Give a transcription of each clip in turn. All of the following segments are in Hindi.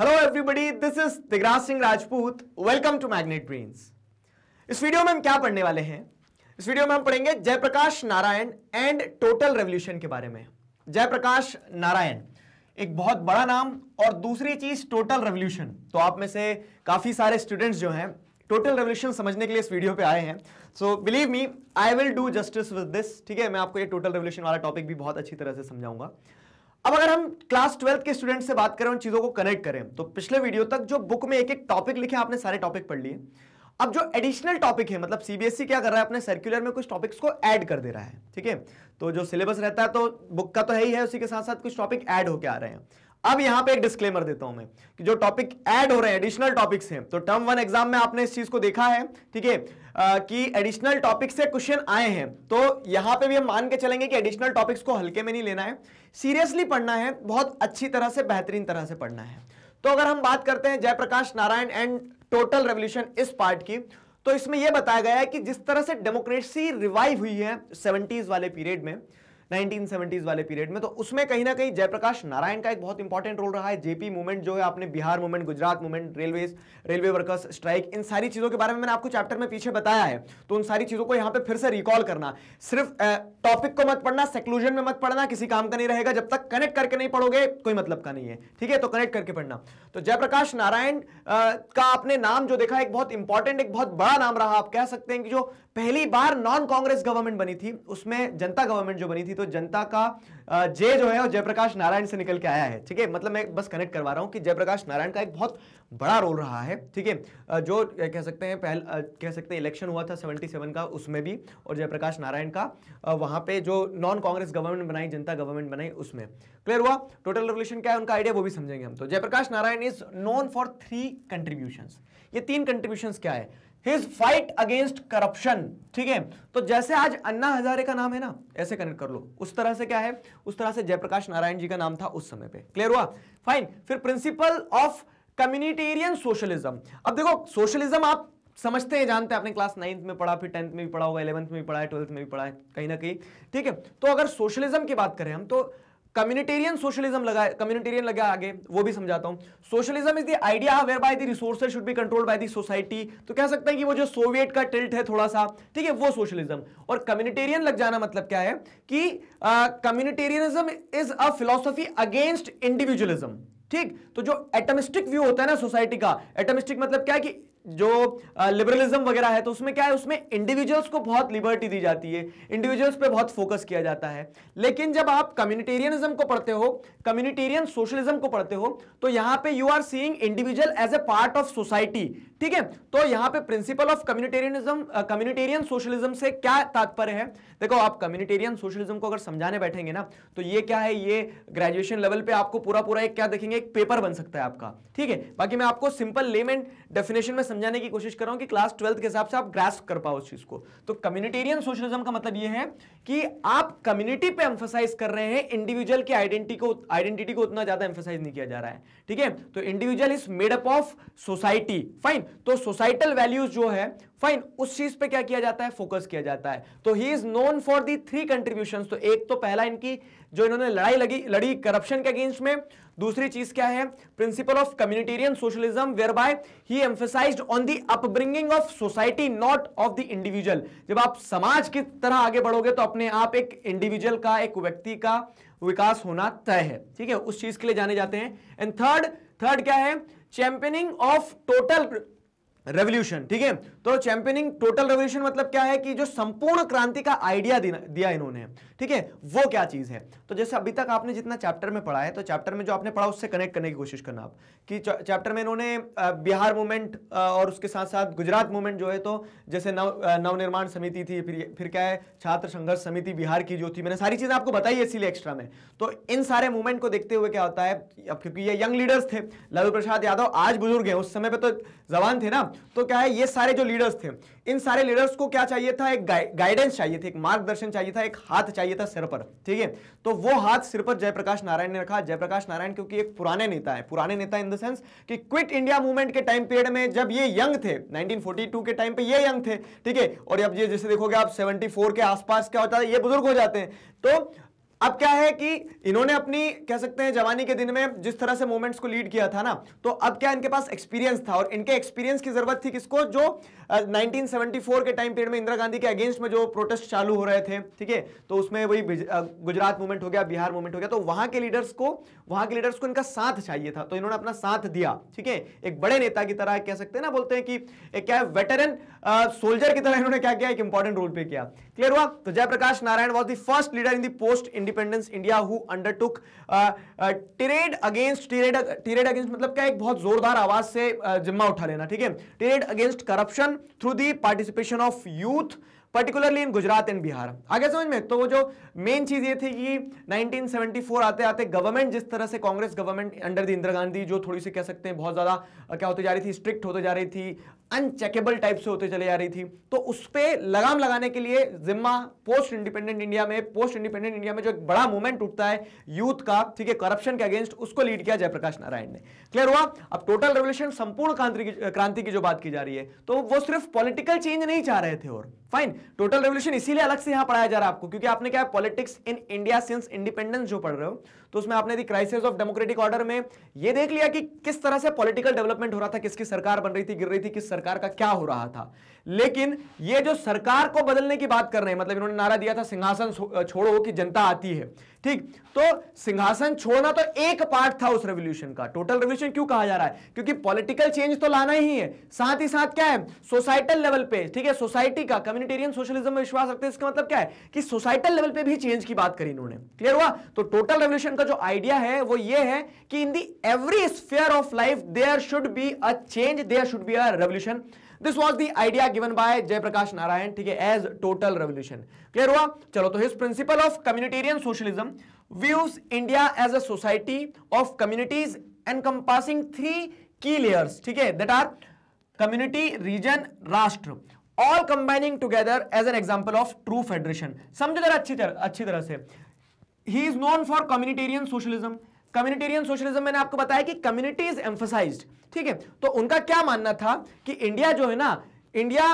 hello everybody this is Tigraj Singh Rajput welcome to Magnet Brains इस वीडियो में हम क्या पढ़ने वाले हैं इस वीडियो में हम पढ़ेंगे Jayaprakash Narayan and total revolution के बारे में जयप्रकाश नारायण एक बहुत बड़ा नाम और दूसरी चीज टोटल रेवल्यूशन तो आप में से काफी सारे स्टूडेंट्स जो हैं टोटल रेवल्यूशन समझने के लिए इस वीडियो पे आए हैं so believe me I will do justice with this ठीक है मैं आपको ये टोटल रेवल्यूशन वाला टॉपिक भी बहुत अच्छी तरह से समझाऊंगा अब अगर हम क्लास ट्वेल्थ के स्टूडेंट से बात करें उन चीज़ों को कनेक्ट करें तो पिछले वीडियो तक जो बुक में एक एक टॉपिक लिखे आपने सारे टॉपिक पढ़ लिए अब जो एडिशनल टॉपिक है मतलब सीबीएसई e क्या कर रहा है अपने सर्कुलर में कुछ टॉपिक्स को ऐड कर दे रहा है ठीक है तो जो सिलेबस रहता है तो बुक का तो है ही है उसी के साथ साथ कुछ टॉपिक ऐड होके आ रहे हैं अब यहां पे एक डिस्क्लेमर देता हूं मैं कि जो टॉपिक ऐड हो रहे हैं एडिशनल टॉपिक्स हैं तो टर्म वन एग्जाम में आपने इस चीज को देखा है ठीक है कि एडिशनल टॉपिक से क्वेश्चन आए हैं तो यहां पे भी हम मान के चलेंगे कि एडिशनल टॉपिक्स को हल्के में नहीं लेना है सीरियसली पढ़ना है बहुत अच्छी तरह से बेहतरीन तरह से पढ़ना है तो अगर हम बात करते हैं Jayaprakash Narayan and total revolution इस पार्ट की तो इसमें यह बताया गया है कि जिस तरह से डेमोक्रेसी रिवाइव हुई है सेवेंटीज वाले पीरियड में 1970s वाले पीरियड में तो उसमें कहीं ना कहीं जयप्रकाश नारायण का एक बहुत इंपॉर्टेंट रोल रहा है जेपी मूवमेंट जो है आपने Bihar movement Gujarat movement railway railway workers strike इन सारी चीज़ों के बारे में मैंने आपको चैप्टर में पीछे बताया है तो उन सारी चीज़ों को यहां पर फिर से रिकॉल करना सिर्फ टॉपिक को मत पढ़ना सेक्लूजन में मत पढ़ना किसी काम का नहीं रहेगा जब तक कनेक्ट करके नहीं पढ़ोगे कोई मतलब का नहीं है ठीक है तो कनेक्ट करके पढ़ना तो जयप्रकाश नारायण का आपने नाम जो देखा एक बहुत इंपॉर्टेंट एक बहुत बड़ा नाम रहा आप कह सकते हैं कि जो पहली बार नॉन कांग्रेस गवर्नमेंट बनी थी उसमें जनता गवर्नमेंट जो बनी थी तो जनता का जे जो है जयप्रकाश नारायण से निकल के आया है ठीक है मतलब मैं बस कनेक्ट करवा रहा हूँ कि जयप्रकाश नारायण का एक बहुत बड़ा रोल रहा है ठीक है जो कह सकते हैं पहले कह सकते हैं इलेक्शन हुआ था 77 का उसमें भी और जयप्रकाश नारायण का वहां पे जो नॉन कांग्रेस गवर्नमेंट बनाई जनता गवर्नमेंट बनाई उसमें क्लियर हुआ टोटल रेवल्यूशन क्या है उनका आइडिया वो भी समझेंगे हम तो Jayaprakash Narayan is known for three contribution ये तीन कंट्रीब्यूशन क्या है हिज फाइट अगेंस्ट करप्शन ठीक है तो जैसे आज अन्ना हजारे का नाम है ना ऐसे कनेक्ट कर लो उस तरह से क्या है उस तरह से जयप्रकाश नारायण जी का नाम था उस समय पे क्लियर हुआ फाइन फिर प्रिंसिपल ऑफ कम्युनिटेरियन सोशलिज्म अब देखो सोशलिज्म आप समझते हैं जानते हैं आपने क्लास नाइन्थ में पढ़ा फिर टेंथ में भी पढ़ा होगा इलेवंथ में भी पढ़ा है ट्वेल्थ में भी पढ़ा है कहीं ना कहीं ठीक है तो अगर सोशलिज्म की बात करें हम तो कम्युनिटेरियन सोशलिज्म लगा कम्युनिटेरियन लगा आगे वो भी समझाता हूं socialism is the idea whereby the resources should be controlled by the society तो कह सकते हैं कि वो जो सोवियत का टिल्ट है थोड़ा सा ठीक है वो सोशलिज्म और कम्युनिटेरियन लग जाना मतलब क्या है कि communitarianism is a philosophy against individualism ठीक तो जो एटमिस्टिक व्यू होता है ना सोसाइटी का एटमिस्टिक मतलब क्या है कि जो लिबरलिज्म वगैरह है तो उसमें क्या है उसमें इंडिविजुअल्स को बहुत लिबर्टी दी जाती है इंडिविजुअल्स पे बहुत फोकस किया जाता है लेकिन जब आप कम्युनिटेरियनिज्म को पढ़ते हो कम्युनिटेरियन सोशलिज्म को पढ़ते हो तो यहां पे you are seeing individual as a part of society ठीक है तो यहां पे principle of communitarianism communitarian socialism से क्या तात्पर्य है देखो आप कम्युनिटेरियन सोशलिज्म को अगर समझाने बैठेंगे ना तो ये क्या है ये ग्रेजुएशन लेवल पे आपको पूरा पूरा एक क्या देखेंगे एक पेपर बन सकता है आपका ठीक है बाकी मैं आपको सिंपल लेमेंट डेफिनेशन में समझाने की कोशिश कर रहा हूं कि क्लास ट्वेल्थ के हिसाब से आप ग्रास्प कर पाओ उस चीज को तो कम्युनिटेरियन सोशलिज्म का मतलब यह है कि आप कम्युनिटी पे एम्फोसाइज कर रहे हैं इंडिविजुअल की आइडेंटिटी को आइडेंटिटी को उतना ज्यादा एम्फोसाइज नहीं किया जा रहा है ठीक है तो individual is made up of society fine तो सोसाइटल वैल्यूज जो है फाइन उस चीज पे क्या किया जाता है फोकस किया जाता है तो he is known for the three contribution तो एक तो पहला इनकी जो इन्होंने लड़ाई लगी लड़ी करप्शन के अगेंस्ट में दूसरी चीज क्या है principle of communitarian socialism whereby he emphasize on the upbringing of society not of the individual जब आप समाज की तरह आगे बढ़ोगे तो अपने आप एक इंडिविजुअल का एक व्यक्ति का विकास होना तय है ठीक है उस चीज के लिए जाने जाते हैं एंड थर्ड थर्ड क्या है चैंपियनिंग ऑफ टोटल रेवल्यूशन ठीक है तो चैंपियनिंग टोटल रेवोल्यूशन मतलब क्या है कि जो संपूर्ण क्रांति का आइडिया दिया इन्होंने ठीक है वो क्या चीज है तो जैसे अभी तक आपने जितना चैप्टर में पढ़ा है तो चैप्टर में जो आपने पढ़ा उससे कनेक्ट करने की कोशिश करना आप कि चैप्टर में इन्होंने बिहार मूवमेंट और उसके साथ साथ गुजरात मूवमेंट जो है तो जैसे नव नवनिर्माण समिति थी फिर फिर क्या है छात्र संघर्ष समिति बिहार की जो थी मैंने सारी चीजें आपको बताई है इसीलिए एक्स्ट्रा में तो इन सारे मूवमेंट को देखते हुए क्या होता है क्योंकि ये यंग लीडर्स थे लालू प्रसाद यादव आज बुजुर्ग है उस समय पर तो जवान थे ना तो क्या है ये सारे जो लीडर लीडर्स थे इन सारे लीडर्स को क्या चाहिए था एक गाइडेंस चाहिए था एक मार्गदर्शन चाहिए था एक हाथ चाहिए था सिर पर ठीक है तो वो हाथ सिर पर जयप्रकाश नारायण ने रखा जयप्रकाश नारायण क्योंकि एक पुराने नेता है पुराने नेता इन द सेंस कि क्विट इंडिया मूवमेंट के टाइम पीरियड में जब ये यंग थे नाइनटीन के टाइम पे ये यंग थे ठीक है और अब ये जैसे देखोगे आप सेवेंटी के आसपास क्या होता है ये बुजुर्ग हो जाते हैं तो अब क्या है कि इन्होंने अपनी कह सकते हैं जवानी के दिन में जिस तरह से मूवमेंट्स को लीड किया था ना तो अब क्या इनके पास एक्सपीरियंस था और इनके एक्सपीरियंस की जरूरत थी किसको जो uh, 1974 के टाइम पीरियड में इंदिरा गांधी के अगेंस्ट में जो प्रोटेस्ट चालू हो रहे थे ठीक है तो उसमें वही गुजरात मूवमेंट हो गया बिहार मूवमेंट हो गया तो वहां के लीडर्स को वहां के लीडर्स को इनका साथ चाहिए था तो इन्होंने अपना साथ दिया ठीक है एक बड़े नेता की तरह कह सकते हैं ना बोलते हैं कि क्या वेटरन सोल्जर की तरह इन्होंने क्या किया एक इंपॉर्टेंट रोल प्ले किया क्लियर हुआ तो Jayaprakash Narayan was the first leader in the post independence India who undertook tirade against tirade tirade against मतलब क्या एक बहुत जोरदार आवाज से uh, जिम्मा उठा लेना ठीक है tirade against corruption through the participation of youth particularly in Gujarat and Bihar आगे समझ में तो वो जो मेन चीज ये थी कि 1974 आते आते गवर्नमेंट जिस तरह से Congress government under the Indira Gandhi जो थोड़ी सी कह सकते हैं बहुत ज़्यादा क्या होती जा रही थी स्ट्रिक्ट होते जा रही थी अनचेकेबल टाइप से होते चले जा रही थी तो उस पर लगाम लगाने के लिए जिम्मा पोस्ट इंडिपेंडेंट इंडिया में पोस्ट इंडिपेंडेंट इंडिया में जो एक बड़ा मूवमेंट उठता है यूथ का ठीक है करप्शन के अगेंस्ट उसको लीड किया जयप्रकाश नारायण ने क्लियर हुआ अब टोटल रेवल्यूशन संपूर्ण क्रांति की जो बात की जा रही है तो वो सिर्फ पॉलिटिकल चेंज नहीं चाह रहे थे और फाइन टोटल रेवल्यूशन इसीलिए अलग से यहां पढ़ाया जा रहा है आपको क्योंकि आपने क्या politics in India since independence जो पढ़ रहे हो तो उसमें आपने क्राइसिस ऑफ डेमोक्रेटिक ऑर्डर में यह देख लिया कि किस तरह से पॉलिटिकल डेवलपमेंट हो रहा था किसकी सरकार बन रही थी गिर रही थी किस सरकार का क्या हो रहा था लेकिन ये जो सरकार को बदलने की बात कर रहे हैं मतलब इन्होंने नारा दिया था सिंहासन छोड़ो कि जनता आती है ठीक तो सिंहासन छोड़ना तो एक पार्ट था उस रेवोल्यूशन का टोटल रेवोल्यूशन क्यों कहा जा रहा है क्योंकि पॉलिटिकल चेंज तो लाना ही है साथ ही साथ क्या है सोसाइटल लेवल पे ठीक है सोसाइटी का कम्युनिटेरियन सोशलिज्म में विश्वास रखते हैं इसका मतलब क्या है कि सोसाइटल लेवल पे भी चेंज की बात करी इन्होंने क्लियर हुआ तो टोटल रेवोल्यूशन उनका जो आइडिया है वो ये है कि in the every sphere of life there should be a change there should be a revolution this was the idea given by Jayaprakash Narayan ठीक है एज टोटल रेवल्यूशन क्लियर हुआ चलो तो his principle of communitarian socialism views India as a society of communities and encompassing three key layers ठीक है दैट आर कम्युनिटी रीजन राष्ट्र all combining together as an example of true federation समझो जरा अच्छी तरह अच्छी तरह से he is known for communitarian socialism communitarian socialism मैंने आपको बताया कि कम्युनिटी इज एम्फोसाइज ठीक है तो उनका क्या मानना था कि इंडिया जो है ना India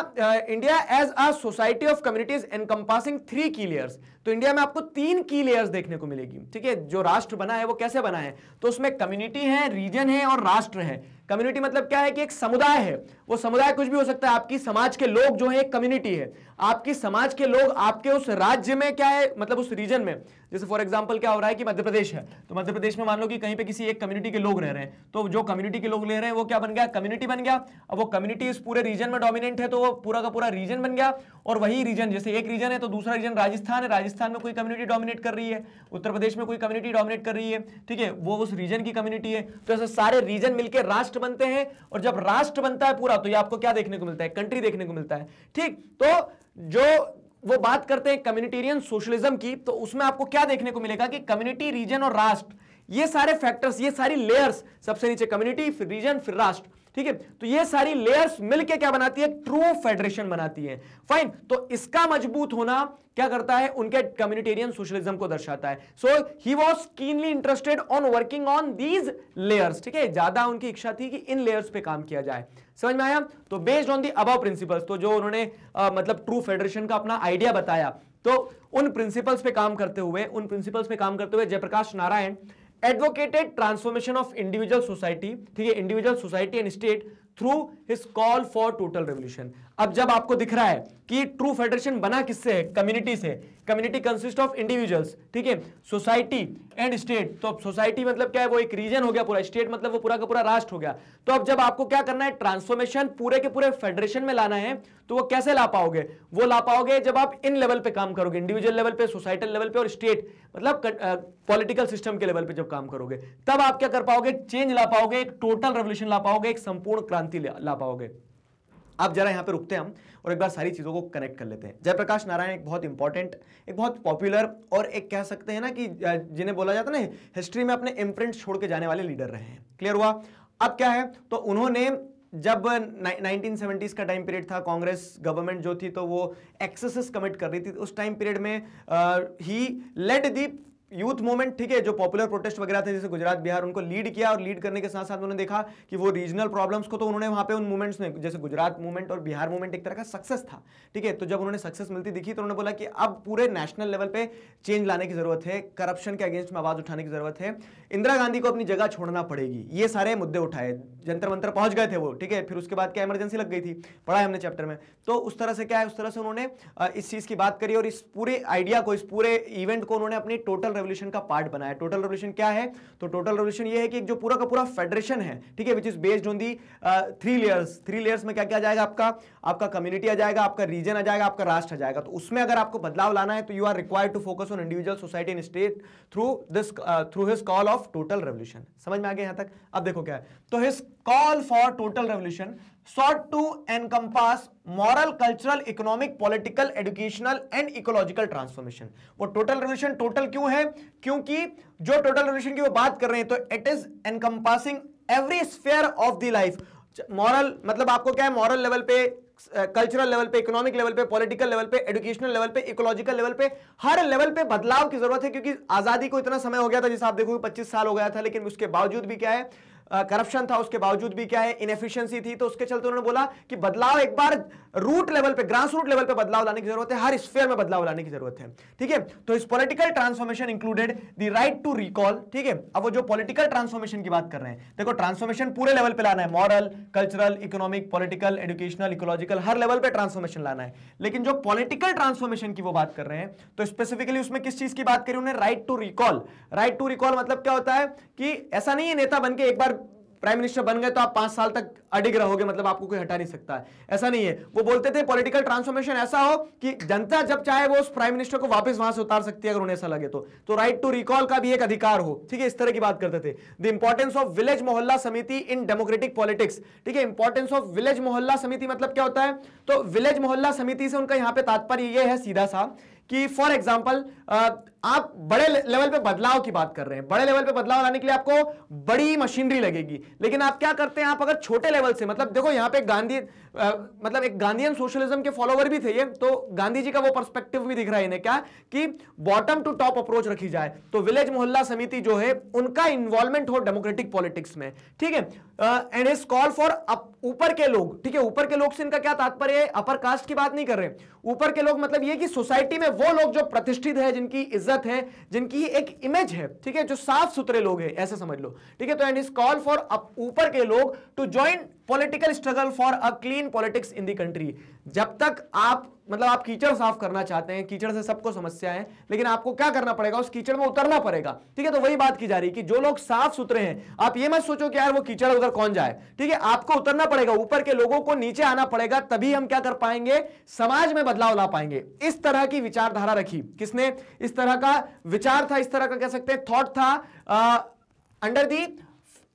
India as a society of communities encompassing three key layers तो इंडिया में आपको तीन की लेयर्स देखने को मिलेगी ठीक है जो राष्ट्र बना है वो कैसे बना है तो उसमें कम्युनिटी है रीजन है और राष्ट्र है कम्युनिटी मतलब क्या है कि एक समुदाय है वो समुदाय कुछ भी हो सकता है आपकी समाज के लोग जो है एक कम्युनिटी है आपके समाज के लोग आपके उस राज्य में क्या है मतलब उस रीजन में जैसे फॉर एग्जांपल क्या हो रहा है कि मध्य प्रदेश है तो मध्य प्रदेश में मान लो कि कहीं पे किसी एक कम्युनिटी के लोग रह रहे हैं तो जो कम्युनिटी के लोग ले रहे हैं वो क्या बन गया कम्युनिटी बन गया अब वो कम्युनिटी इस पूरे रीजन में डोमिनेंट है तो वो पूरा का पूरा रीजन बन गया और वही रीजन जैसे एक रीजन है तो दूसरा रीजन राजस्थान है राजस्थान में कोई कम्युनिटी डोमिनेट कर रही है उत्तर प्रदेश में कोई कम्युनिटी डोमिनेट कर रही है ठीक है वो उस रीजन की कम्युनिटी है तो ऐसे सारे रीजन मिलकर राष्ट्र बनते हैं और जब राष्ट्र बनता है पूरा तो ये आपको क्या देखने को मिलता है कंट्री देखने को मिलता है ठीक तो जो वो बात करते हैं कम्युनिटेरियन सोशलिज्म की तो उसमें आपको क्या देखने को मिलेगा कि कम्युनिटी रीजन और राष्ट्र ये सारे फैक्टर्स ये सारी लेयर्स सबसे नीचे कम्युनिटी फिर रीजन फिर राष्ट्र ठीक है तो ये सारी लेयर्स मिलके क्या बनाती है ट्रू फेडरेशन बनाती है फाइन तो इसका मजबूत होना क्या करता है उनके कम्युनिटेरियन सोशलिज्म को दर्शाता है so he was keenly interested on working on these layers ठीक है ज्यादा उनकी इच्छा थी कि इन लेयर्स पे काम किया जाए समझ में आया तो बेस्ड ऑन दी अब प्रिंसिपल्स तो जो उन्होंने आ, मतलब ट्रू फेडरेशन का अपना आइडिया बताया तो उन प्रिंसिपल्स पे काम करते हुए उन प्रिंसिपल्स पे काम करते हुए Jayaprakash Narayan advocated transformation of individual society ठीक है individual society and state through his call for total revolution अब जब आपको दिख रहा है कि ट्रू फेडरेशन बना किससे है कम्युनिटी से कम्युनिटी कंसिस्ट ऑफ इंडिविजुअल्स ठीक है सोसाइटी एंड स्टेट तो अब सोसाइटी मतलब क्या है वो एक रीजन हो गया पूरा स्टेट मतलब वो पूरा का पूरा राष्ट्र हो गया तो अब जब आपको क्या करना है ट्रांसफॉर्मेशन पूरे के पूरे फेडरेशन में लाना है तो वो कैसे ला पाओगे वो ला पाओगे जब आप इन लेवल पे काम करोगे इंडिविजुअल लेवल पे सोसाइटल लेवल पे और स्टेट मतलब पॉलिटिकल सिस्टम के लेवल पे जब काम करोगे तब आप क्या कर पाओगे चेंज ला पाओगे एक टोटल रेवल्यूशन ला पाओगे एक संपूर्ण क्रांति क्रांति ला पाओगे अब जरा यहाँ पे रुकते हैं हम और एक बार सारी चीज़ों को कनेक्ट कर लेते हैं जयप्रकाश नारायण एक बहुत इंपॉर्टेंट एक बहुत पॉपुलर और एक कह सकते हैं ना कि जिन्हें बोला जाता है ना हिस्ट्री में अपने इम्प्रिंट छोड़ के जाने वाले लीडर रहे हैं क्लियर हुआ अब क्या है तो उन्होंने जब नाइनटीन का टाइम पीरियड था कांग्रेस गवर्नमेंट जो थी तो वो एक्सेसेस कमिट कर रही थी उस टाइम पीरियड में ही लेट दी यूथ मूवमेंट ठीक है जो पॉपुलर प्रोटेस्ट वगैरह थे जैसे गुजरात बिहार उनको लीड किया और लीड करने के साथ साथ उन्होंने देखा कि वो रीजनल प्रॉब्लम्स को तो उन्होंने वहां पे उन मूवमेंट्स ने जैसे गुजरात मूवमेंट और बिहार मूवमेंट एक तरह का सक्सेस था ठीक है तो जब उन्होंने सक्सेस मिलती दिखी तो उन्होंने बोला कि अब पूरे नेशनल लेवल पर चेंज लाने की जरूरत है करप्शन के अगेंस्ट में आवाज उठाने की जरूरत है इंदिरा गांधी को अपनी जगह छोड़ना पड़ेगी ये सारे मुद्दे उठाए जंतर मंत्र पहुंच गए थे वो ठीक है फिर उसके बाद क्या इमरजेंसी लग गई थी पढ़ा हमने चैप्टर में तो उस तरह से क्या है उस तरह से उन्होंने इस चीज की बात करी और इस पूरे आइडिया को इस पूरे इवेंट को उन्होंने अपनी टोटल रेवल्यूशन का पार्ट बना है टोटल रेवल्यूशन क्या है तो टोटल रेवल्यूशन ये है कि जो पूरा का पूरा फेडरेशन है ठीक है which is based on the three layers three layers में क्या क्या जाएगा आपका आपका कम्युनिटी आ जाएगा आपका रीजन आ जाएगा आपका राष्ट्र आ जाएगा तो उसमें अगर आपको बदलाव लाना है तो you are required to focus on individual society in state through this through his call of total revolution समझ में आ गया यहां तक अब देखो क्या है तो his call for total revolution sought to and moral cultural economic political educational and ecological transformation वो टोटल रेवल्यूशन टोटल क्यों है क्योंकि जो टोटल रेवल्यूशन की वो बात कर रहे हैं तो it is an every sphere of the life moral मतलब आपको क्या है मॉरल लेवल पे कल्चरल लेवल पे इकोनॉमिक लेवल पे पॉलिटिकल लेवल पे एजुकेशनल लेवल पे इकोलॉजिकल लेवल पे हर लेवल पे बदलाव की जरूरत है क्योंकि आजादी को इतना समय हो गया था जिस आप देखोगे 25 साल हो गया था लेकिन उसके बावजूद भी क्या है करप्शन था उसके बावजूद भी क्या है इनफिशियंसी थी तो उसके चलते उन्होंने बोला कि बदलाव एक बार रूट लेवल पे ग्रास रूट लेवल पे बदलाव लाने की जरूरत है हर स्फेयर में बदलाव लाने की जरूरत है ठीक है तो इस political transformation included the right to recall ठीक है अब वो जो पॉलिटिकल ट्रांसफॉर्मेशन की बात कर रहे हैं देखो ट्रांसफॉर्मेशन पूरे लेवल पे लाना है moral cultural economic political educational ecological हर लेवल पे ट्रांसफॉर्मेशन लाना है लेकिन जो पॉलिटिकल ट्रांसफॉर्मेशन की वो बात कर रहे हैं तो स्पेसिफिकली उसमें किस चीज की बात करी उन्हें right to recall right to recall मतलब क्या होता है कि ऐसा नहीं है नेता बन के एक बार प्राइम मिनिस्टर बन गए तो आप पांच साल तक अडिग रहोगे मतलब आपको कोई हटा नहीं सकता है ऐसा नहीं है वो बोलते थे पॉलिटिकल ट्रांसफॉर्मेशन ऐसा हो कि जनता जब चाहे वो उस प्राइम मिनिस्टर को वापस वहां से उतार सकती है अगर उन्हें ऐसा लगे तो तो राइट टू रिकॉल का भी एक अधिकार हो ठीक है इस तरह की बात करते थे द इंपॉर्टेंस ऑफ विलेज मोहल्ला समिति इन डेमोक्रेटिक पॉलिटिक्स ठीक है इंपॉर्टेंस ऑफ विलेज मोहल्ला समिति मतलब क्या होता है तो विलेज मोहल्ला समिति से उनका यहाँ पे तात्पर्य यह है सीधा सा कि फॉर एग्जाम्पल आप बड़े लेवल पे बदलाव की बात कर रहे हैं बड़े लेवल पे बदलाव लाने के लिए आपको बड़ी मशीनरी लगेगी लेकिन आप क्या करते हैं आप अगर छोटे लेवल से मतलब देखो यहाँ पे गांधी आ, मतलब एक गांधीयन सोशलिज्म के फॉलोवर भी थे ये तो गांधी जी का वो पर्सपेक्टिव भी दिख रहा है इन्हें क्या कि बॉटम टू टॉप अप्रोच रखी जाए तो विलेज मोहल्ला समिति जो है उनका इन्वॉल्वमेंट हो डेमोक्रेटिक पॉलिटिक्स में ठीक है एंड इज कॉल फॉर ऊपर के लोग ठीक है ऊपर के लोग से इनका क्या तात्पर्य है अपर कास्ट की बात नहीं कर रहे ऊपर के लोग मतलब ये कि सोसाइटी में वो लोग जो प्रतिष्ठित है जिनकी इज्जत संगत है जिनकी एक इमेज है ठीक है जो साफ सुथरे लोग हैं ऐसे समझ लो ठीक है तो एंड इज कॉल फॉर ऊपर के लोग to join political struggle for a clean politics in the country जब तक आप मतलब आप कीचड़ साफ करना चाहते हैं कीचड़ से सबको समस्या है लेकिन आपको क्या करना पड़ेगा उस कीचड़ में उतरना पड़ेगा ठीक है तो वही बात की जा रही है कि जो लोग साफ सुथरे हैं आप ये मत सोचो कि यार वो कीचड़ उधर कौन जाए ठीक है आपको उतरना पड़ेगा ऊपर के लोगों को नीचे आना पड़ेगा तभी हम क्या कर पाएंगे समाज में बदलाव ला पाएंगे इस तरह की विचारधारा रखी किसने इस तरह का विचार था इस तरह का कह सकते हैं थॉट था under the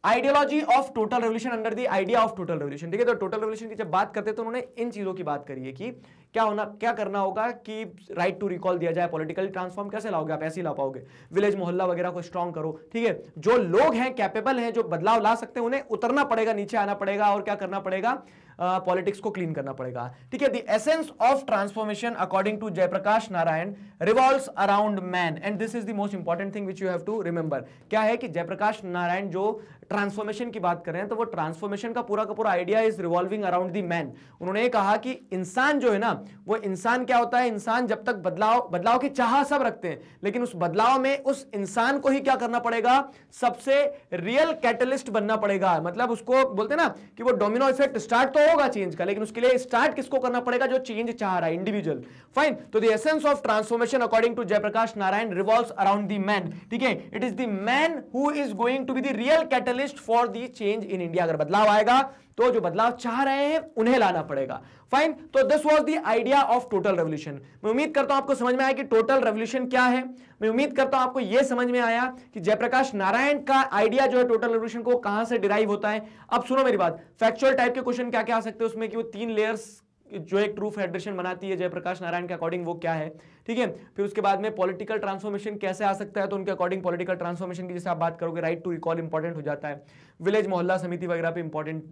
ideology of total revolution under the idea of total revolution ठीक है तो टोटल रेवल्यूशन की जब बात करते हैं तो उन्होंने इन चीज़ों की बात करी है कि क्या होना क्या करना होगा कि राइट टू रिकॉल दिया जाए पॉलिटिकल ट्रांसफॉर्म कैसे लाओगे आप ऐसे ला पाओगे विलेज मोहल्ला वगैरह को स्ट्रांग करो ठीक है जो लोग हैं कैपेबल हैं जो बदलाव ला सकते हैं उन्हें उतरना पड़ेगा नीचे आना पड़ेगा और क्या करना पड़ेगा पॉलिटिक्स को क्लीन करना पड़ेगा ठीक है the essence of transformation according to Jayaprakash Narayan revolve around man and this is the most important thing which you have to remember क्या है कि जयप्रकाश नारायण जो ट्रांसफॉर्मेशन की बात कर रहे हैं तो वो ट्रांसफॉर्मेशन का पूरा का पूरा idea is revolving around the man उन्होंने कहा कि इंसान जो है ना वो इंसान क्या होता है इंसान जब तक बदलाव बदलाव की चाह सब रखते हैं लेकिन उस बदलाव में उस इंसान को ही क्या करना पड़ेगा सबसे रियल कैटलिस्ट बनना पड़ेगा मतलब उसको बोलते ना कि वो डोमिनो इफेक्ट स्टार्ट तो होगा चेंज का लेकिन उसके लिए स्टार्ट किसको करना पड़ेगा जो चेंज चाह रहा है इंडिविजुअल फाइन तो the essence of transformation according to Jayaprakash Narayan revolve around the man ठीक है it is the man who is going to be the real catalyst for the change in India अगर बदलाव आएगा तो जो बदलाव चाह रहे हैं उन्हें लाना पड़ेगा फाइन तो this was the idea of total revolution मैं उम्मीद करता हूं आपको समझ में आया कि टोटल रेवल्यूशन क्या है मैं उम्मीद करता हूं आपको यह समझ में आया कि जयप्रकाश नारायण का आइडिया जो है टोटल रेवल्यूशन को कहां से डिराइव होता है अब सुनो मेरी बात फैक्चुअल टाइप के क्वेश्चन क्या क्या आ सकते हैं उसमें कि वो तीन लेयर्स जो एक ट्रू फेडरेशन बनाती है जयप्रकाश नारायण के अकॉर्डिंग वो क्या है ठीक है फिर उसके बाद में पॉलिटिकल ट्रांसफॉर्मेशन कैसे आ सकता है तो उनके अकॉर्डिंग पॉलिटिकल ट्रांसफॉर्मेशन की जैसे आप बात करोगे राइट टू रिकॉल इंपॉर्टेंट हो जाता है विलेज मोहल्ला समिति वगैरह पे इंपॉर्टेंट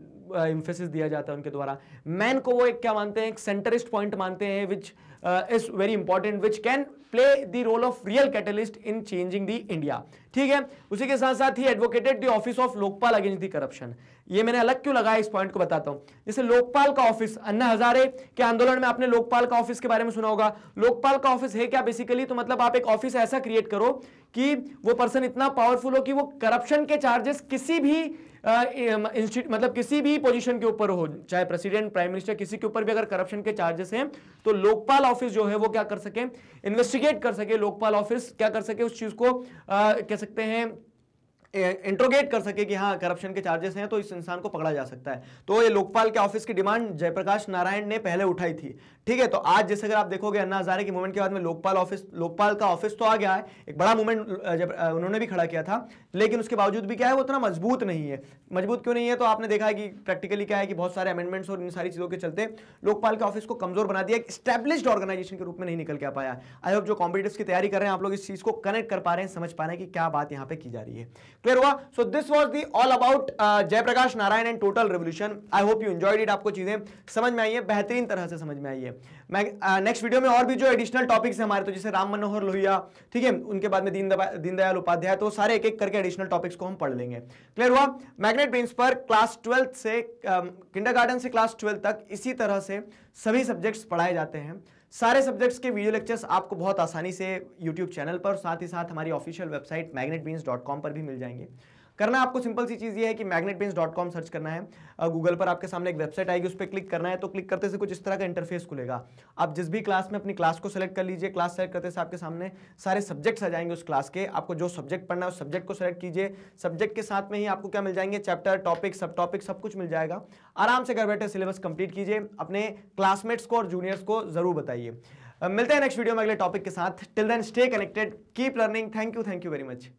इंफेसिस दिया जाता है उनके द्वारा मैन को वो एक क्या मानते हैं एक सेंटरिस्ट पॉइंट मानते हैं which is very important which can play the role of real catalyst in changing the India ठीक है उसी के साथ साथ ही advocated the office of Lokpal against the corruption ये मैंने अलग क्यों लगाया इस पॉइंट को बताता हूं जैसे लोकपाल का ऑफिस अन्ना हजारे के आंदोलन में आपने लोकपाल का ऑफिस के बारे में सुना होगा लोकपाल का ऑफिस है क्या बेसिकली तो मतलब आप एक ऑफिस ऐसा क्रिएट करो कि वो पर्सन इतना पावरफुल हो कि वो करप्शन के चार्जेस किसी भी इंस्टीट्यूट मतलब किसी भी पोजीशन के ऊपर हो चाहे प्रेसिडेंट प्राइम मिनिस्टर किसी के ऊपर भी अगर करप्शन के चार्जेस हैं तो लोकपाल ऑफिस जो है वो क्या कर सके इन्वेस्टिगेट कर सके लोकपाल ऑफिस क्या कर सके उस चीज को आ, कह सकते हैं इंट्रोगेट कर सके कि हाँ करप्शन के चार्जेस हैं तो इस इंसान को पकड़ा जा सकता है तो ये लोकपाल के ऑफिस की डिमांड जयप्रकाश नारायण ने पहले उठाई थी ठीक है तो आज जैसे अगर आप देखोगे अन्ना हजारे के मूवमेंट के बाद में लोकपाल ऑफिस लोकपाल का ऑफिस तो आ गया है एक बड़ा मूवमेंट जब उन्होंने भी खड़ा किया था लेकिन उसके बावजूद भी क्या है वो उतना मजबूत नहीं है मजबूत क्यों नहीं है तो आपने देखा है कि प्रैक्टिकली क्या है कि बहुत सारे अमेंडमेंट्स और इन सारी चीज़ों के चलते लोकपाल के ऑफिस को कमजोर बना दिया एक स्टैब्लिश्ड ऑर्गेनाइजेशन के रूप में नहीं निकल के आ पाया आई होप जो कॉम्पिटेटिव की तैयारी कर रहे हैं आप लोग इस चीज़ को कनेक्ट कर पा रहे हैं समझ पा रहे हैं कि क्या बात यहाँ पे की जा रही है क्लियर हुआ so this was the all about Jayaprakash Narayan and total revolution I hope you enjoyed it आपको चीज़ें समझ में आई है बेहतरीन तरह से समझ में आई है मैं नेक्स्ट वीडियो में और भी जो एडिशनल टॉपिक्स हमारे तो जैसे राम मनोहर लोहिया ठीक है उनके बाद में दीन दीनदयाल उपाध्याय तो सारे एक एक करके एडिशनल टॉपिक्स को हम पढ़ लेंगे क्लियर हुआ मैग्नेट प्रिंस पर क्लास ट्वेल्थ से किंडरगार्टन um, से क्लास ट्वेल्थ तक इसी तरह से सभी सब्जेक्ट्स पढ़ाए जाते हैं सारे सब्जेक्ट्स के वीडियो लेक्चर्स आपको बहुत आसानी से यूट्यूब चैनल पर साथ ही साथ हमारी ऑफिशियल वेबसाइट मैग्नेट पर भी मिल जाएंगे करना आपको सिंपल सी चीज़ ये है कि मैग्नेट सर्च करना है गूगल पर आपके सामने एक वेबसाइट आएगी उस पर क्लिक करना है तो क्लिक करते से कुछ इस तरह का इंटरफेस खुलेगा आप जिस भी क्लास में अपनी क्लास को सेलेक्ट कर लीजिए क्लास सेलेक्ट करते से आपके सामने सारे सब्जेक्ट्स आ जाएंगे उस क्लास के आपको जो सब्जेक्ट पढ़ना है उस सब्जेक्ट को सिलेक्ट कीजिए सब्जेक्ट के साथ में ही आपको क्या मिल जाएंगे चैप्टर टॉपिक सब टॉपिक सब कुछ मिल जाएगा आराम से घर बैठे सिलेबस कंप्लीट कीजिए अपने क्लासमेट्स को और जूनियर्स को जरूर बताइए मिलते हैं नेक्स्ट वीडियो में अगले टॉपिक के साथ till then stay connected keep learning thank you thank you very much